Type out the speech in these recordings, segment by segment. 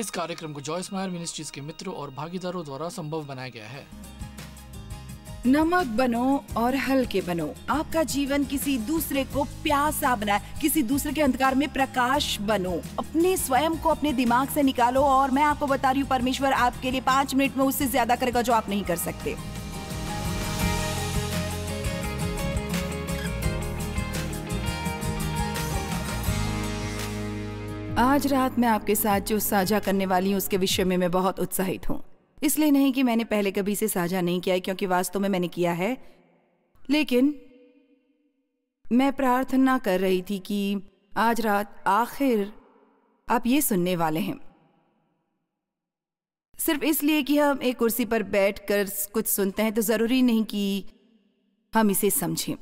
इस कार्यक्रम को जॉयस मायर मिनिस्ट्रीज के मित्रों और भागीदारों द्वारा संभव बनाया गया है नमक बनो और हल्के बनो आपका जीवन किसी दूसरे को प्यासा बनाए किसी दूसरे के अंधकार में प्रकाश बनो अपने स्वयं को अपने दिमाग से निकालो और मैं आपको बता रही हूँ परमेश्वर आपके लिए पांच मिनट में उससे ज्यादा करेगा जो आप नहीं कर सकते आज रात मैं आपके साथ जो साझा करने वाली हूँ उसके विषय में मैं बहुत उत्साहित हूँ इसलिए नहीं कि मैंने पहले कभी इसे साझा नहीं किया है क्योंकि वास्तव में मैंने किया है लेकिन मैं प्रार्थना कर रही थी कि आज रात आखिर आप ये सुनने वाले हैं सिर्फ इसलिए कि हम एक कुर्सी पर बैठकर कुछ सुनते हैं तो ज़रूरी नहीं कि हम इसे समझें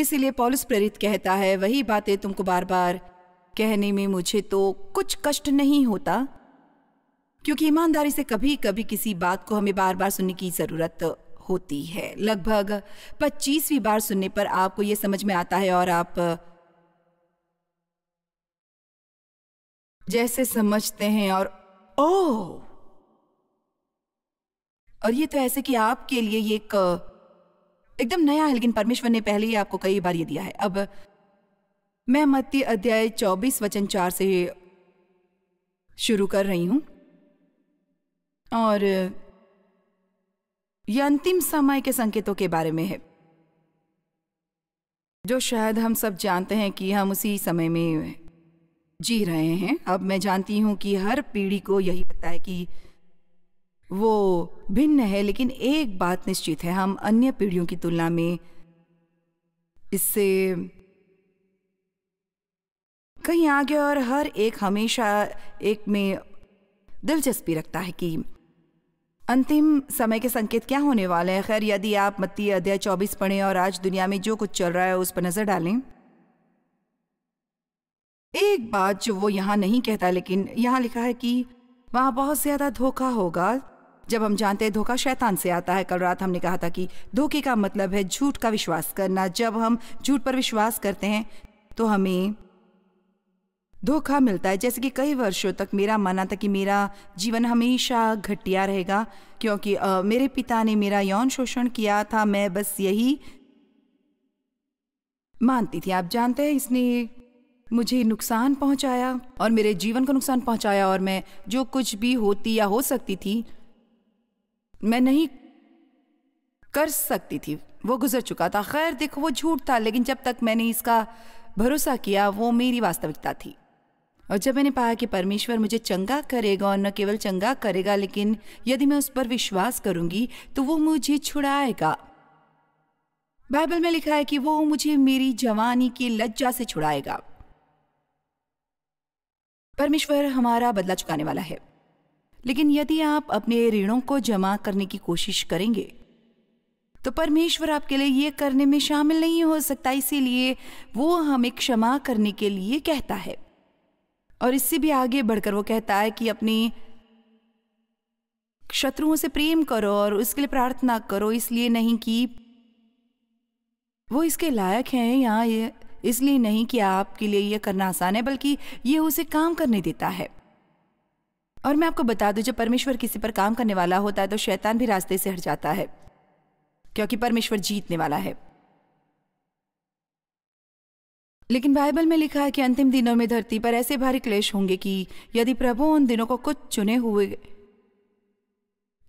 इसलिए पॉलिस प्रेरित कहता है वही बातें तुमको बार बार कहने में मुझे तो कुछ कष्ट नहीं होता क्योंकि ईमानदारी से कभी कभी किसी बात को हमें बार बार सुनने की ज़रूरत होती है लगभग पच्चीसवीं बार सुनने पर आपको यह समझ में आता है और आप जैसे समझते हैं और ओ और ये तो ऐसे कि आपके लिए ये एक एकदम नया है लेकिन परमेश्वर ने पहले ही आपको कई बार ये दिया है अब मैं मत्ती अध्याय 24 वचन चार से शुरू कर रही हूं और यह अंतिम समय के संकेतों के बारे में है जो शायद हम सब जानते हैं कि हम उसी समय में जी रहे हैं अब मैं जानती हूं कि हर पीढ़ी को यही पता है कि वो भिन्न है लेकिन एक बात निश्चित है हम अन्य पीढ़ियों की तुलना में इससे कहीं आगे और हर एक हमेशा एक में दिलचस्पी रखता है कि अंतिम समय के संकेत क्या होने वाले हैं खैर यदि आप मत्ती अध्याय चौबीस पढ़ें और आज दुनिया में जो कुछ चल रहा है उस पर नज़र डालें एक बात जो वो यहाँ नहीं कहता लेकिन यहाँ लिखा है कि वहाँ बहुत ज़्यादा धोखा होगा जब हम जानते हैं धोखा शैतान से आता है कल रात हमने कहा था कि धोखे का मतलब है झूठ का विश्वास करना जब हम झूठ पर विश्वास करते हैं तो हमें धोखा मिलता है जैसे कि कई वर्षों तक मेरा माना था कि मेरा जीवन हमेशा घटिया रहेगा क्योंकि आ, मेरे पिता ने मेरा यौन शोषण किया था मैं बस यही मानती थी आप जानते हैं इसने मुझे नुकसान पहुंचाया और मेरे जीवन को नुकसान पहुंचाया और मैं जो कुछ भी होती या हो सकती थी मैं नहीं कर सकती थी वो गुजर चुका था खैर देखो वो झूठ था लेकिन जब तक मैंने इसका भरोसा किया वो मेरी वास्तविकता थी और जब मैंने पाया कि परमेश्वर मुझे चंगा करेगा और न केवल चंगा करेगा लेकिन यदि मैं उस पर विश्वास करूंगी तो वो मुझे छुड़ाएगा बाइबल में लिखा है कि वो मुझे मेरी जवानी की लज्जा से छुड़ाएगा परमेश्वर हमारा बदला चुकाने वाला है लेकिन यदि आप अपने ऋणों को जमा करने की कोशिश करेंगे तो परमेश्वर आपके लिए ये करने में शामिल नहीं हो सकता इसीलिए वो हमें क्षमा करने के लिए कहता है और इससे भी आगे बढ़कर वो कहता है कि अपनी शत्रुओं से प्रेम करो और उसके लिए प्रार्थना करो इसलिए नहीं कि वो इसके लायक हैं या ये इसलिए नहीं कि आपके लिए यह करना आसान है बल्कि ये उसे काम करने देता है और मैं आपको बता दूं जब परमेश्वर किसी पर काम करने वाला होता है तो शैतान भी रास्ते से हट जाता है क्योंकि परमेश्वर जीतने वाला है लेकिन बाइबल में लिखा है कि अंतिम दिनों में धरती पर ऐसे भारी क्लेश होंगे कि यदि प्रभु उन दिनों को कुछ चुने हुए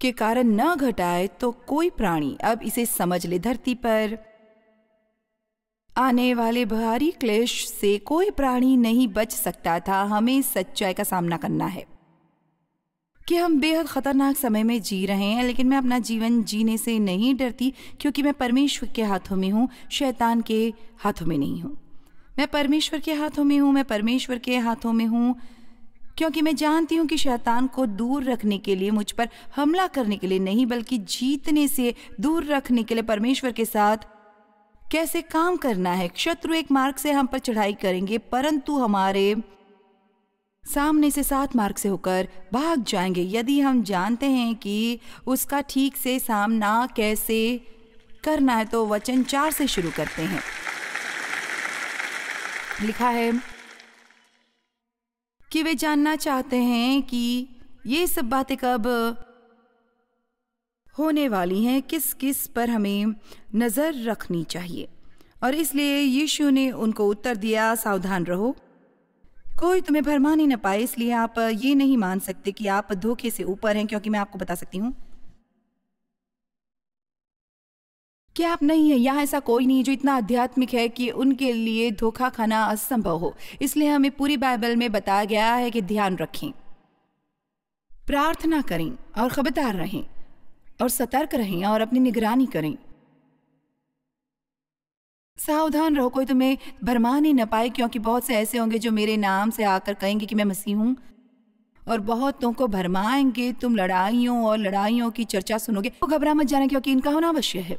के कारण न घटाए तो कोई प्राणी अब इसे समझ ले धरती पर आने वाले भारी क्लेश से कोई प्राणी नहीं बच सकता था हमें सच्चाई का सामना करना है कि हम बेहद खतरनाक समय में जी रहे हैं लेकिन मैं अपना जीवन जीने से नहीं डरती क्योंकि मैं परमेश्वर के हाथों में हूं शैतान के हाथों में नहीं हूं मैं परमेश्वर के हाथों में हूँ मैं परमेश्वर के हाथों में हूँ क्योंकि मैं जानती हूँ कि शैतान को दूर रखने के लिए मुझ पर हमला करने के लिए नहीं बल्कि जीतने से दूर रखने के लिए परमेश्वर के साथ कैसे काम करना है शत्रु एक मार्ग से हम पर चढ़ाई करेंगे परंतु हमारे सामने से सात मार्ग से होकर भाग जाएंगे यदि हम जानते हैं कि उसका ठीक से सामना कैसे करना है तो वचन चार से शुरू करते हैं लिखा है कि वे जानना चाहते हैं कि ये सब बातें कब होने वाली हैं किस किस पर हमें नज़र रखनी चाहिए और इसलिए यीशु ने उनको उत्तर दिया सावधान रहो कोई तुम्हें भरमा नहीं न पाए इसलिए आप ये नहीं मान सकते कि आप धोखे से ऊपर हैं क्योंकि मैं आपको बता सकती हूँ क्या आप नहीं है यहाँ ऐसा कोई नहीं जो इतना आध्यात्मिक है कि उनके लिए धोखा खाना असंभव हो इसलिए हमें पूरी बाइबल में बताया गया है कि ध्यान रखें प्रार्थना करें और खबरदार रहें और सतर्क रहें और अपनी निगरानी करें सावधान रहो कोई तुम्हें भरमा नहीं न पाए क्योंकि बहुत से ऐसे होंगे जो मेरे नाम से आकर कहेंगे कि मैं मसीह हूं और बहुतों को भरमाएंगे तुम लड़ाइयों और लड़ाइयों की चर्चा सुनोगे तो घबरा मत जाना क्योंकि इनका होना अवश्य है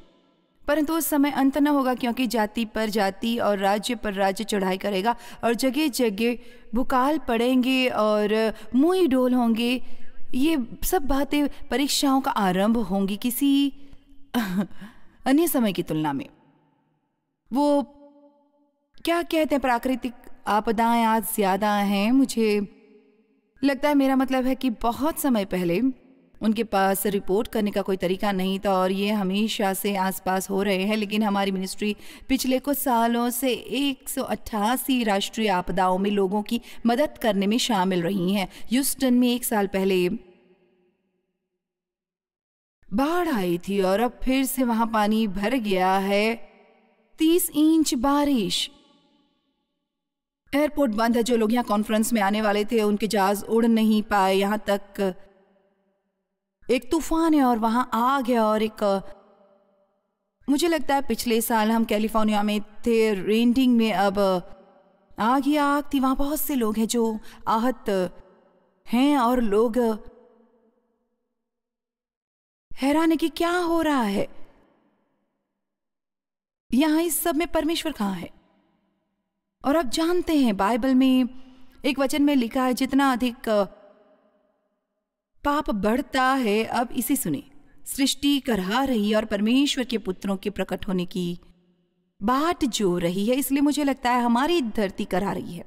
परंतु उस समय अंत न होगा क्योंकि जाति पर जाति और राज्य पर राज्य चढ़ाई करेगा और जगह जगह भुकाल पड़ेंगे और मुँह डोल होंगे ये सब बातें परीक्षाओं का आरंभ होंगी किसी अन्य समय की तुलना में वो क्या कहते हैं प्राकृतिक आपदाएं आज ज़्यादा हैं मुझे लगता है मेरा मतलब है कि बहुत समय पहले उनके पास रिपोर्ट करने का कोई तरीका नहीं था और ये हमेशा से आसपास हो रहे हैं लेकिन हमारी मिनिस्ट्री पिछले कुछ सालों से एक राष्ट्रीय आपदाओं में लोगों की मदद करने में शामिल रही हैं यूस्टन में एक साल पहले बाढ़ आई थी और अब फिर से वहां पानी भर गया है तीस इंच बारिश एयरपोर्ट बंद है जो लोग यहाँ कॉन्फ्रेंस में आने वाले थे उनके जहाज उड़ नहीं पाए यहाँ तक एक तूफान है और वहाँ आग है और एक मुझे लगता है पिछले साल हम कैलिफोर्निया में थे रेंडिंग में अब आग ही आग थी वहाँ बहुत से लोग हैं जो आहत हैं और लोग हैरान है कि क्या हो रहा है यहाँ इस सब में परमेश्वर कहाँ है और आप जानते हैं बाइबल में एक वचन में लिखा है जितना अधिक पाप बढ़ता है अब इसे सुने सृष्टि करहा रही और परमेश्वर के पुत्रों के प्रकट होने की बात जो रही है इसलिए मुझे लगता है हमारी धरती करा रही है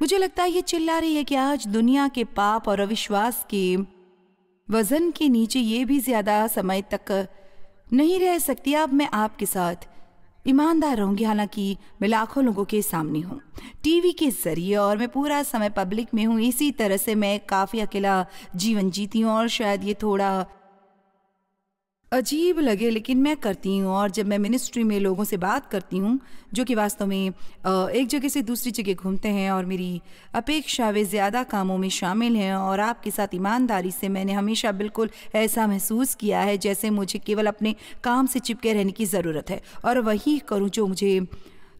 मुझे लगता है ये चिल्ला रही है कि आज दुनिया के पाप और अविश्वास के वजन के नीचे ये भी ज्यादा समय तक नहीं रह सकती अब मैं आपके साथ ईमानदार रहूँगी हालांकि मैं लाखों लोगों के सामने हूँ टीवी के ज़रिए और मैं पूरा समय पब्लिक में हूँ इसी तरह से मैं काफ़ी अकेला जीवन जीती हूँ और शायद ये थोड़ा अजीब लगे लेकिन मैं करती हूँ और जब मैं मिनिस्ट्री में लोगों से बात करती हूँ जो कि वास्तव में एक जगह से दूसरी जगह घूमते हैं और मेरी अपेक्षा वे ज़्यादा कामों में शामिल हैं और आपके साथ ईमानदारी से मैंने हमेशा बिल्कुल ऐसा महसूस किया है जैसे मुझे केवल अपने काम से चिपके रहने की ज़रूरत है और वही करूँ जो मुझे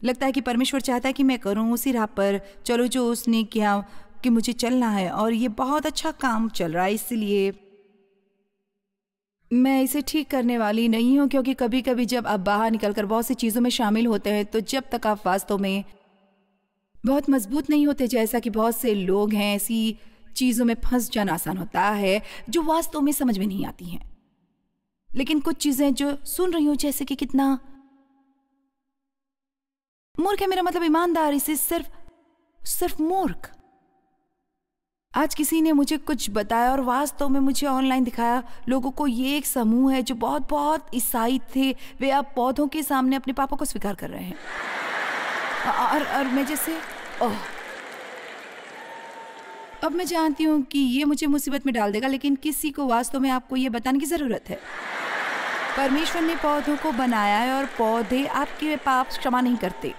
लगता है कि परमेश्वर चाहता है कि मैं करूँ उसी राह पर चलो जो उसने किया कि मुझे चलना है और ये बहुत अच्छा काम चल रहा है इसलिए मैं इसे ठीक करने वाली नहीं हूँ क्योंकि कभी कभी जब आप बाहर निकलकर बहुत सी चीज़ों में शामिल होते हैं तो जब तक आप वास्तव में बहुत मजबूत नहीं होते जैसा कि बहुत से लोग हैं ऐसी चीज़ों में फंस जाना आसान होता है जो वास्तव में समझ में नहीं आती हैं लेकिन कुछ चीज़ें जो सुन रही हूँ जैसे कि कितना मूर्ख है मेरा मतलब ईमानदार इसे सिर्फ सिर्फ मूर्ख आज किसी ने मुझे कुछ बताया और वास्तव में मुझे ऑनलाइन दिखाया लोगों को ये एक समूह है जो बहुत बहुत ईसाई थे वे अब पौधों के सामने अपने पापा को स्वीकार कर रहे हैं और और मैं जैसे ओह अब मैं जानती हूँ कि ये मुझे मुसीबत में डाल देगा लेकिन किसी को वास्तव में आपको ये बताने की ज़रूरत है परमेश्वर ने पौधों को बनाया है और पौधे आपके पाप क्षमा नहीं करते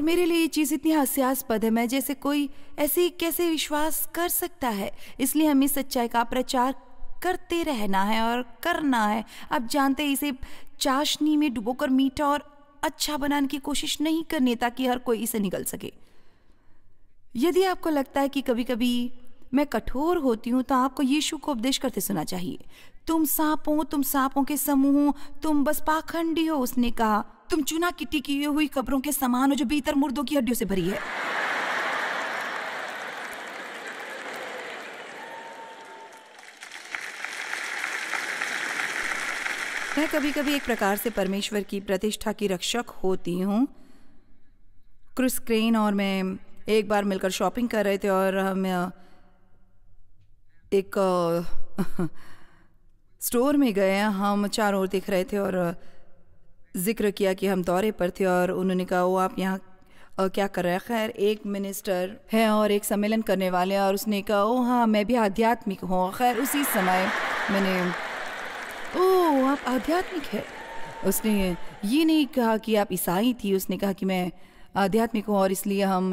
और मेरे लिए ये चीज़ इतनी हास्यास्पद है मैं जैसे कोई ऐसे कैसे विश्वास कर सकता है इसलिए हमें सच्चाई का प्रचार करते रहना है और करना है आप जानते हैं इसे चाशनी में डुबोकर मीठा और अच्छा बनाने की कोशिश नहीं करनी ताकि हर कोई इसे निकल सके यदि आपको लगता है कि कभी कभी मैं कठोर होती हूं तो आपको यीशु को उपदेश करते सुना चाहिए तुम सांपों तुम सांपों के समूह तुम बस पाखंडी हो उसने कहा तुम चूना किट्टी टिकी हुई कब्रों के समान हो जो भीतर मुर्दों की हड्डियों से भरी है मैं कभी कभी एक प्रकार से परमेश्वर की प्रतिष्ठा की रक्षक होती हूँ क्रिस क्रेन और मैं एक बार मिलकर शॉपिंग कर रहे थे और हम एक स्टोर में गए हम चारों ओर देख रहे थे और ज़िक्र किया कि हम दौरे पर थे और उन्होंने कहा वो आप यहाँ क्या कर रहे हैं खैर एक मिनिस्टर हैं और एक सम्मेलन करने वाले हैं और उसने कहा ओ हाँ मैं भी आध्यात्मिक हूँ खैर उसी समय मैंने ओ आप आध्यात्मिक है उसने ये नहीं कहा कि आप ईसाई थी उसने कहा कि मैं आध्यात्मिक हूँ और इसलिए हम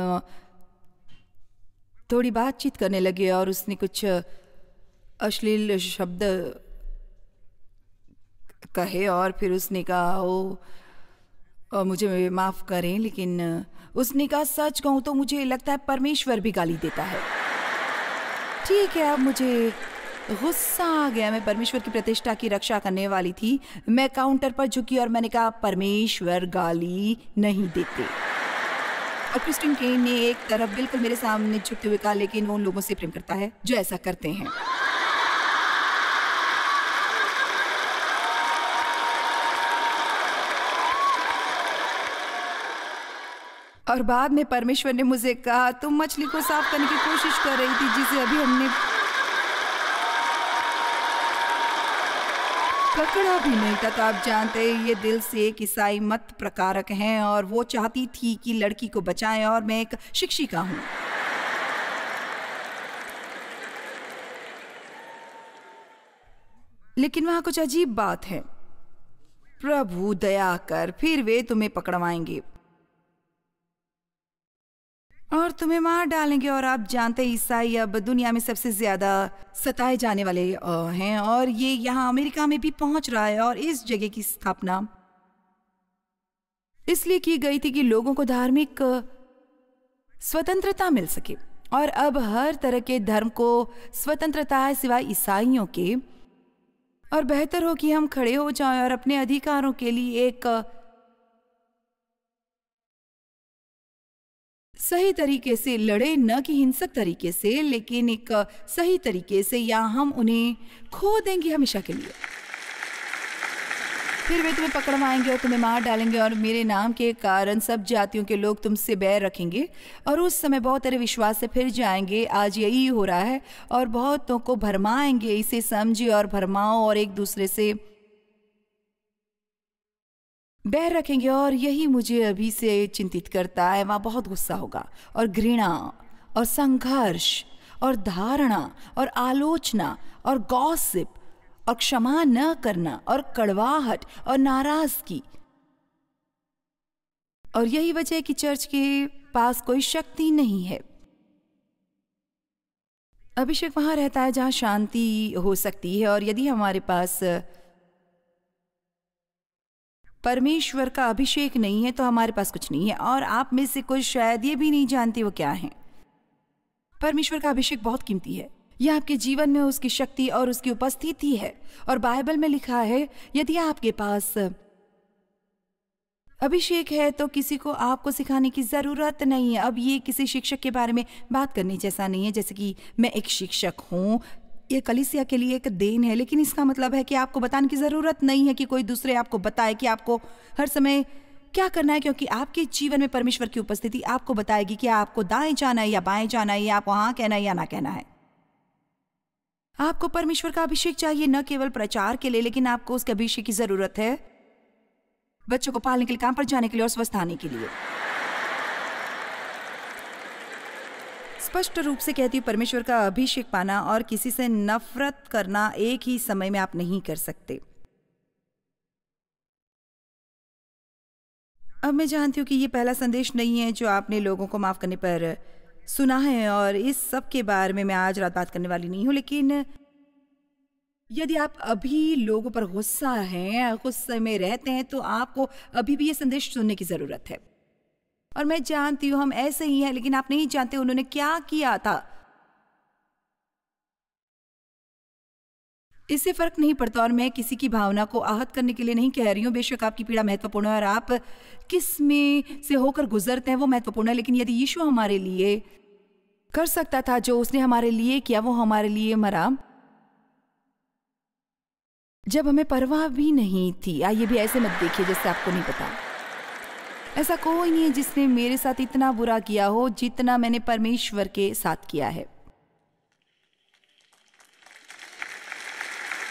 थोड़ी बातचीत करने लगे और उसने कुछ अश्लील शब्द कहे और फिर उसने कहा ओ और मुझे माफ़ करें लेकिन उसने कहा सच कहूँ तो मुझे लगता है परमेश्वर भी गाली देता है ठीक है अब मुझे गुस्सा आ गया मैं परमेश्वर की प्रतिष्ठा की रक्षा करने वाली थी मैं काउंटर पर झुकी और मैंने कहा परमेश्वर गाली नहीं देते और क्रिस्टिन केन ने एक तरफ बिल्कुल मेरे सामने झुकते हुए कहा लेकिन वो उन लोगों से प्रेम करता है जो ऐसा करते हैं और बाद में परमेश्वर ने मुझे कहा तुम मछली को साफ करने की कोशिश कर रही थी जिसे अभी हमने पकड़ा भी नहीं था तो आप जानते हैं ये दिल से एक ईसाई मत प्रकारक हैं और वो चाहती थी कि लड़की को बचाएं और मैं एक शिक्षिका हूँ लेकिन वहाँ कुछ अजीब बात है प्रभु दया कर फिर वे तुम्हें पकड़वाएंगे और तुम्हें मार डालेंगे और आप जानते ईसाई अब दुनिया में सबसे ज्यादा सताए जाने वाले हैं और ये यहाँ अमेरिका में भी पहुंच रहा है और इस जगह की स्थापना इसलिए की गई थी कि लोगों को धार्मिक स्वतंत्रता मिल सके और अब हर तरह के धर्म को स्वतंत्रता है सिवाय ईसाइयों के और बेहतर हो कि हम खड़े हो जाएं और अपने अधिकारों के लिए एक सही तरीके से लड़े न कि हिंसक तरीके से लेकिन एक सही तरीके से या हम उन्हें खो देंगे हमेशा के लिए फिर वे तुम्हें पकड़वाएंगे और तुम्हें मार डालेंगे और मेरे नाम के कारण सब जातियों के लोग तुमसे बैर रखेंगे और उस समय बहुत तेरे विश्वास से फिर जाएंगे आज यही हो रहा है और बहुतों को भरमाएंगे इसे समझे और भरमाओ और एक दूसरे से बैर रखेंगे और यही मुझे अभी से चिंतित करता है वहाँ बहुत गुस्सा होगा और घृणा और संघर्ष और धारणा और आलोचना और गॉसिप और क्षमा न करना और कड़वाहट और नाराजगी और यही वजह है कि चर्च के पास कोई शक्ति नहीं है अभिषेक वहां रहता है जहां शांति हो सकती है और यदि हमारे पास परमेश्वर का अभिषेक नहीं है तो हमारे पास कुछ नहीं है और आप में से कोई शायद ये भी नहीं जानती वो क्या है परमेश्वर का अभिषेक बहुत कीमती है यह आपके जीवन में उसकी शक्ति और उसकी उपस्थिति है और बाइबल में लिखा है यदि आपके पास अभिषेक है तो किसी को आपको सिखाने की ज़रूरत नहीं है अब ये किसी शिक्षक के बारे में बात करने जैसा नहीं है जैसे कि मैं एक शिक्षक हूँ ये कलिसिया के लिए एक देन है लेकिन इसका मतलब है कि आपको बताने की ज़रूरत नहीं है कि कोई दूसरे आपको बताए कि आपको हर समय क्या करना है क्योंकि आपके जीवन में परमेश्वर की उपस्थिति आपको बताएगी कि आपको दाएं जाना है या बाएं जाना है या आपको हाँ कहना है या ना कहना है आपको परमेश्वर का अभिषेक चाहिए न केवल प्रचार के लिए लेकिन आपको उसके अभिषेक की जरूरत है बच्चों को पालने के लिए काम पर जाने के लिए और स्वस्थ आने के लिए स्पष्ट रूप से कहती हूँ परमेश्वर का अभिषेक पाना और किसी से नफरत करना एक ही समय में आप नहीं कर सकते अब मैं जानती हूँ कि ये पहला संदेश नहीं है जो आपने लोगों को माफ़ करने पर सुना है और इस सब के बारे में मैं आज रात बात करने वाली नहीं हूँ लेकिन यदि आप अभी लोगों पर गुस्सा हैं गुस्से में रहते हैं तो आपको अभी भी ये संदेश सुनने की ज़रूरत है और मैं जानती हूं हम ऐसे ही हैं लेकिन आप नहीं जानते उन्होंने क्या किया था इससे फर्क नहीं पड़ता और मैं किसी की भावना को आहत करने के लिए नहीं कह रही हूं बेशक आपकी पीड़ा महत्वपूर्ण है और आप किस में से होकर गुजरते हैं वो महत्वपूर्ण है लेकिन यदि यीशु हमारे लिए कर सकता था जो उसने हमारे लिए किया वो हमारे लिए मरा जब हमें परवाह भी नहीं थी आइए भी ऐसे मत देखिए जैसे आपको नहीं पता ऐसा कोई नहीं है जिसने मेरे साथ इतना बुरा किया हो जितना मैंने परमेश्वर के साथ किया है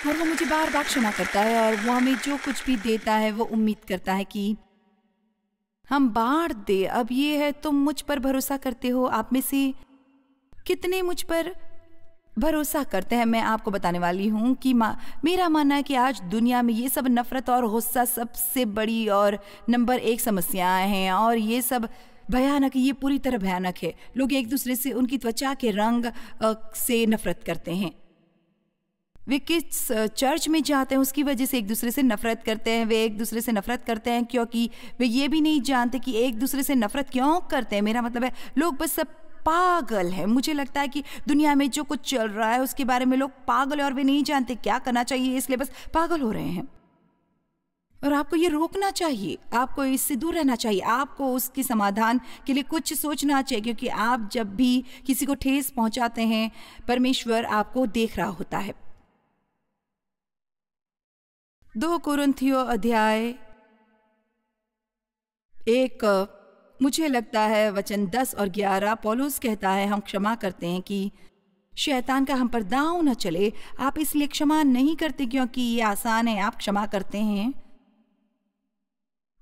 और वो मुझे बार बार क्षमा करता है और वो हमें जो कुछ भी देता है वो उम्मीद करता है कि हम बाढ़ दे अब ये है तुम मुझ पर भरोसा करते हो आप में से कितने मुझ पर भरोसा करते हैं मैं आपको बताने वाली हूँ कि माँ मेरा मानना है कि आज दुनिया में ये सब नफ़रत और गुस्सा सबसे बड़ी और नंबर एक समस्याएं हैं और ये सब भयानक ये पूरी तरह भयानक है लोग एक दूसरे से उनकी त्वचा के रंग से नफ़रत करते हैं वे किस चर्च में जाते हैं उसकी वजह से एक दूसरे से नफरत करते हैं वे एक दूसरे से नफरत करते हैं क्योंकि वे ये भी नहीं जानते कि एक दूसरे से नफरत क्यों करते हैं मेरा मतलब है लोग बस सब पागल है मुझे लगता है कि दुनिया में जो कुछ चल रहा है उसके बारे में लोग पागल और वे नहीं जानते क्या करना चाहिए इसलिए बस पागल हो रहे हैं और आपको ये रोकना चाहिए आपको इससे दूर रहना चाहिए आपको उसके समाधान के लिए कुछ सोचना चाहिए क्योंकि आप जब भी किसी को ठेस पहुंचाते हैं परमेश्वर आपको देख रहा होता है दो कुरंथियो अध्याय एक मुझे लगता है वचन दस और ग्यारह पोलोस कहता है हम क्षमा करते हैं कि शैतान का हम पर दाव न चले आप इसलिए क्षमा नहीं करते क्योंकि ये आसान है आप क्षमा करते हैं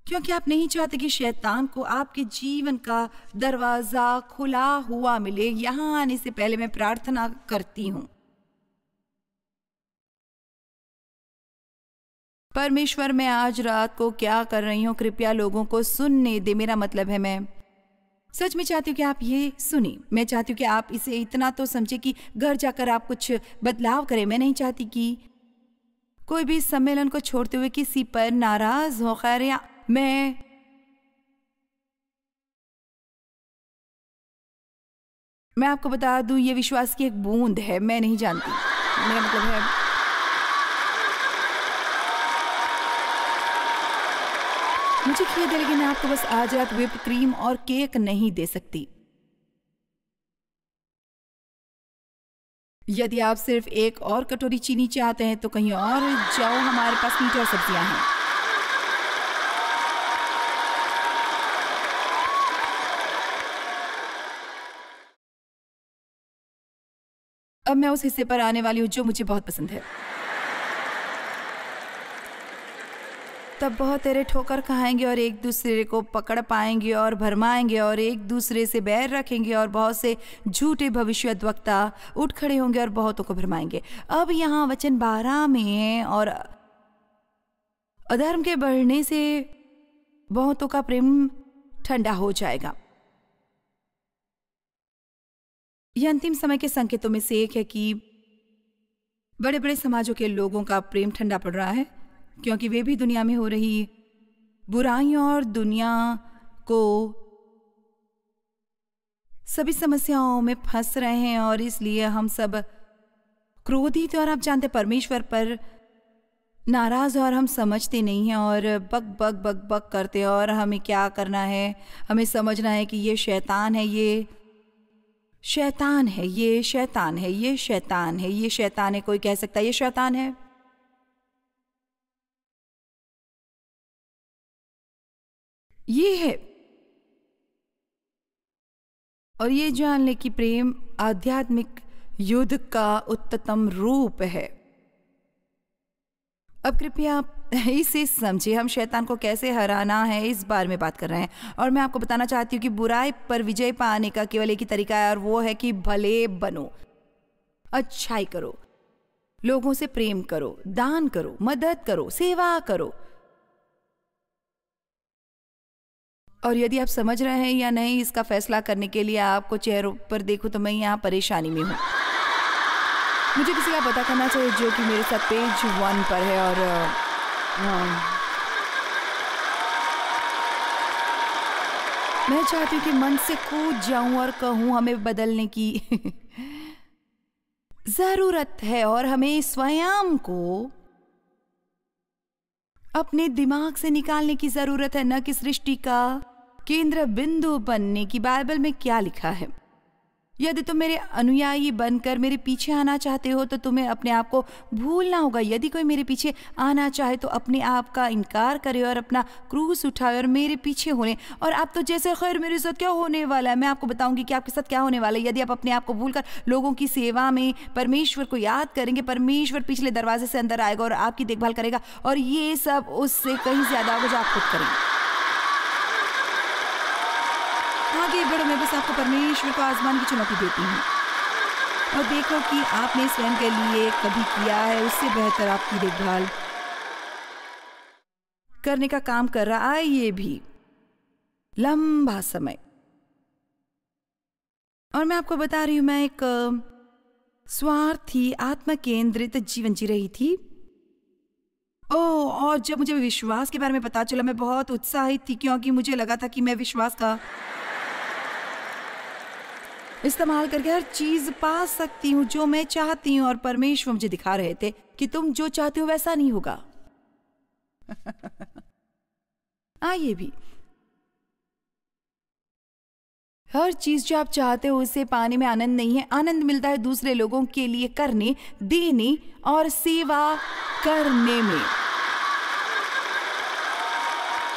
क्योंकि आप नहीं चाहते कि शैतान को आपके जीवन का दरवाज़ा खुला हुआ मिले यहां आने से पहले मैं प्रार्थना करती हूँ परमेश्वर मैं आज रात को क्या कर रही हूँ कृपया लोगों को सुनने दे मेरा मतलब है मैं सच में चाहती हूँ कि आप ये सुने मैं चाहती हूँ कि आप इसे इतना तो समझे कि घर जाकर आप कुछ बदलाव करें मैं नहीं चाहती कि कोई भी सम्मेलन को छोड़ते हुए किसी पर नाराज हो खैर या मैं मैं आपको बता दूं ये विश्वास की एक बूंद है मैं नहीं जानती मेरा मतलब है मुझे खेद है लेकिन मैं आपको बस आज रात विप क्रीम और केक नहीं दे सकती यदि आप सिर्फ एक और कटोरी चीनी चाहते हैं तो कहीं और जाओ हमारे पास मीठे और सब्जियां हैं अब मैं उस हिस्से पर आने वाली हूं जो मुझे बहुत पसंद है तब बहुत तेरे ठोकर खाएंगे और एक दूसरे को पकड़ पाएंगे और भरमाएंगे और एक दूसरे से बैर रखेंगे और बहुत से झूठे भविष्य वक्ता उठ खड़े होंगे और बहुतों को भरमाएंगे अब यहाँ वचन बारह में और अधर्म के बढ़ने से बहुतों का प्रेम ठंडा हो जाएगा यह अंतिम समय के संकेतों में से एक है कि बड़े बड़े समाजों के लोगों का प्रेम ठंडा पड़ रहा है क्योंकि वे भी दुनिया में हो रही बुराइयों और दुनिया को सभी समस्याओं में फंस रहे हैं और इसलिए हम सब क्रोधित और आप जानते परमेश्वर पर नाराज़ और हम समझते नहीं हैं और बक बक बक बक करते हैं और हमें क्या करना है हमें समझना है कि ये शैतान है ये शैतान है ये शैतान है ये शैतान है ये शैतान है कोई कह सकता है ये शैतान है ये है और ये जान ले कि प्रेम आध्यात्मिक युद्ध का उत्तम रूप है अब कृपया इसे समझिए हम शैतान को कैसे हराना है इस बारे में बात कर रहे हैं और मैं आपको बताना चाहती हूँ कि बुराई पर विजय पाने का केवल एक ही तरीका है और वो है कि भले बनो अच्छाई करो लोगों से प्रेम करो दान करो मदद करो सेवा करो और यदि आप समझ रहे हैं या नहीं इसका फैसला करने के लिए आपको चेहरों पर देखो तो मैं यहाँ परेशानी में हूँ मुझे किसी का पता करना चाहिए जो कि मेरे साथ पेज वन पर है और हाँ। मैं चाहती हूँ कि मन से कूद जाऊं और कहूं हमें बदलने की जरूरत है और हमें स्वयं को अपने दिमाग से निकालने की जरूरत है न कि सृष्टि का केंद्र बिंदु बनने की बाइबल में क्या लिखा है यदि तुम मेरे अनुयायी बनकर मेरे पीछे आना चाहते हो तो तुम्हें अपने आप को भूलना होगा यदि कोई मेरे पीछे आना चाहे तो अपने आप का इनकार करे और अपना क्रूस उठाए और मेरे पीछे होने और आप तो जैसे खैर मेरे साथ क्या होने वाला है मैं आपको बताऊंगी कि आपके साथ क्या होने वाला है यदि आप अपने आप को भूल लोगों की सेवा में परमेश्वर को याद करेंगे परमेश्वर पिछले दरवाजे से अंदर आएगा और आपकी देखभाल करेगा और ये सब उससे कहीं ज़्यादा वजह आप खुद करेंगे आगे बढ़ो मैं बस आपको परमेश्वर को आसमान की चुनौती देती हूँ और देखो कि आपने स्वयं के लिए कभी किया है उससे बेहतर आपकी देखभाल करने का काम कर रहा है ये भी लंबा समय और मैं आपको बता रही हूं मैं एक स्वार्थी आत्म केंद्रित जीवन जी रही थी ओ और जब मुझे विश्वास के बारे में पता चला मैं बहुत उत्साहित थी क्योंकि मुझे लगा था कि मैं विश्वास का इस्तेमाल करके हर चीज पा सकती हूँ जो मैं चाहती हूँ और परमेश्वर मुझे दिखा रहे थे कि तुम जो चाहते हो वैसा नहीं होगा हाँ ये भी हर चीज जो आप चाहते हो उसे पाने में आनंद नहीं है आनंद मिलता है दूसरे लोगों के लिए करने देने और सेवा करने में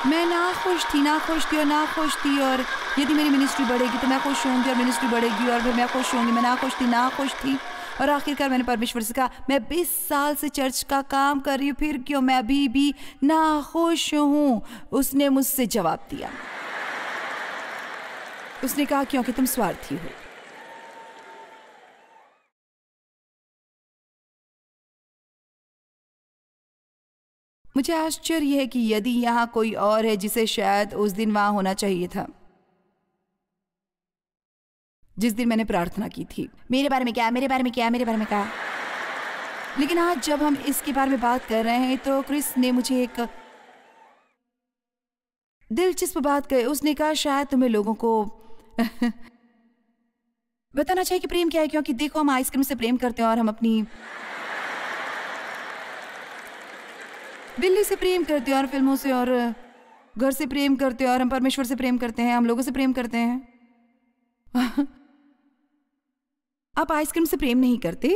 मैं ना खुश थी ना खुश थी और ना खुश थी और यदि मेरी मिनिस्ट्री बढ़ेगी तो मैं खुश होंगी और मिनिस्ट्री बढ़ेगी और फिर मैं खुश होंगी मैं ना खुश थी ना खुश थी और आखिरकार मैंने परमेश्वर से कहा मैं बीस साल से चर्च का काम कर रही हूँ फिर क्यों मैं अभी भी ना खुश हूँ उसने मुझसे जवाब दिया उसने कहा क्योंकि तुम स्वार्थी हो मुझे आश्चर्य है कि यदि यहाँ कोई और है जिसे शायद उस दिन वहां होना चाहिए था जिस दिन मैंने प्रार्थना की थी मेरे बारे में क्या मेरे बारे में क्या मेरे बारे में क्या लेकिन आज जब हम इसके बारे में बात कर रहे हैं तो क्रिस ने मुझे एक दिलचस्प बात कही उसने कहा शायद तुम्हें लोगों को बताना चाहिए कि प्रेम क्या है क्योंकि देखो हम आइसक्रीम से प्रेम करते हैं और हम अपनी दिल्ली से प्रेम करते हैं और फिल्मों से और घर से प्रेम करते हैं और हम परमेश्वर से प्रेम करते हैं हम लोगों से प्रेम करते हैं आप आइसक्रीम से प्रेम नहीं करते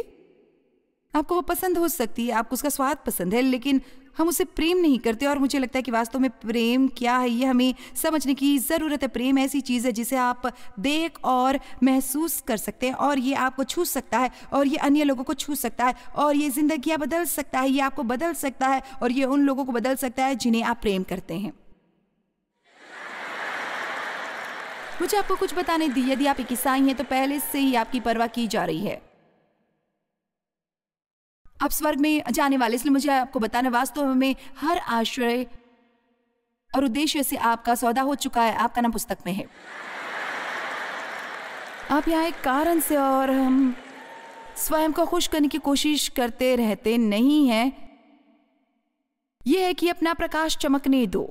आपको वो पसंद हो सकती है आपको उसका स्वाद पसंद है लेकिन हम उसे प्रेम नहीं करते और मुझे लगता है कि वास्तव में प्रेम क्या है ये हमें समझने की ज़रूरत है प्रेम ऐसी चीज़ है जिसे आप देख और महसूस कर सकते हैं और ये आपको छू सकता है और ये अन्य लोगों को छू सकता है और ये ज़िंदगी बदल सकता है ये आपको बदल सकता है और ये उन लोगों को बदल सकता है जिन्हें आप प्रेम करते हैं मुझे आपको कुछ बताने दी यदि आप एक ईसाई हैं तो पहले से ही आपकी परवाह की जा रही है आप स्वर्ग में जाने वाले इसलिए मुझे आपको बताना वास्तव में हर आश्रय और उद्देश्य से आपका सौदा हो चुका है आपका नाम पुस्तक में है आप यहाँ एक कारण से और हम स्वयं को खुश करने की कोशिश करते रहते नहीं हैं यह है कि अपना प्रकाश चमकने दो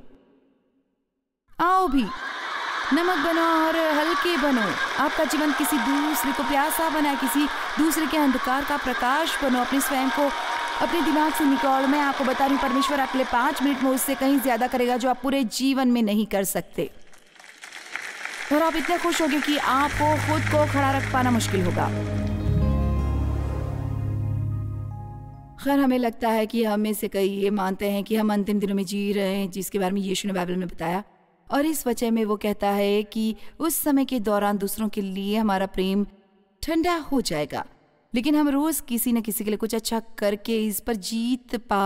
आओ भी नमक बनो और हल्के बनो आपका जीवन किसी दूसरे को प्यासा बना किसी दूसरे के अंधकार का प्रकाश बनो अपने स्वयं को अपने दिमाग से निकाल मैं आपको बता रही परमेश्वर आपके लिए पांच मिनट में उससे कहीं ज़्यादा करेगा जो आप पूरे जीवन में नहीं कर सकते और आप इतने खुश होंगे कि आपको खुद को खड़ा रख पाना मुश्किल होगा खैर हमें लगता है कि हम में से कई ये मानते हैं कि हम अंतिम दिनों में जी रहे हैं जिसके बारे में यीशु ने बाइबल में बताया और इस वजह में वो कहता है कि उस समय के दौरान दूसरों के लिए हमारा प्रेम ठंडा हो जाएगा लेकिन हम रोज किसी न किसी के लिए कुछ अच्छा करके इस पर जीत पा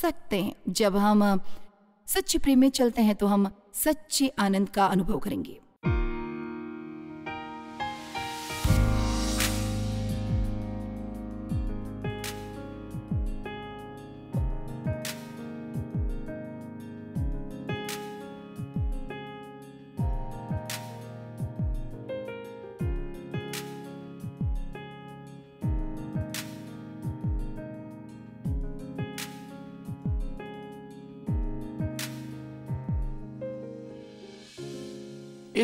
सकते हैं जब हम सच्चे प्रेम में चलते हैं तो हम सच्चे आनंद का अनुभव करेंगे